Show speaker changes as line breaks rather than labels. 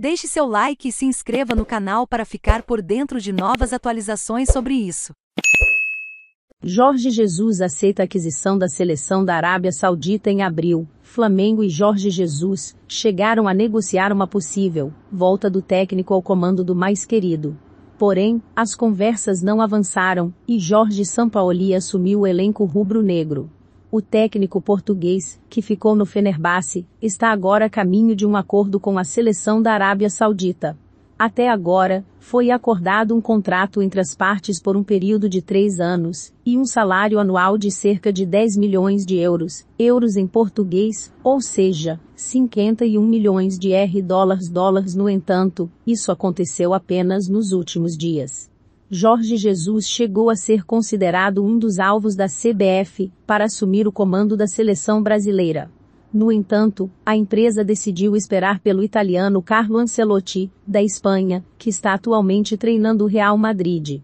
Deixe seu like e se inscreva no canal para ficar por dentro de novas atualizações
sobre isso. Jorge Jesus aceita a aquisição da seleção da Arábia Saudita em abril. Flamengo e Jorge Jesus chegaram a negociar uma possível volta do técnico ao comando do mais querido. Porém, as conversas não avançaram e Jorge Sampaoli assumiu o elenco rubro-negro. O técnico português, que ficou no Fenerbahçe, está agora a caminho de um acordo com a seleção da Arábia Saudita. Até agora, foi acordado um contrato entre as partes por um período de três anos, e um salário anual de cerca de 10 milhões de euros, euros em português, ou seja, 51 milhões de R dólares dólares. No entanto, isso aconteceu apenas nos últimos dias. Jorge Jesus chegou a ser considerado um dos alvos da CBF para assumir o comando da seleção brasileira. No entanto, a empresa decidiu esperar pelo italiano Carlo Ancelotti, da Espanha, que está atualmente treinando o Real Madrid.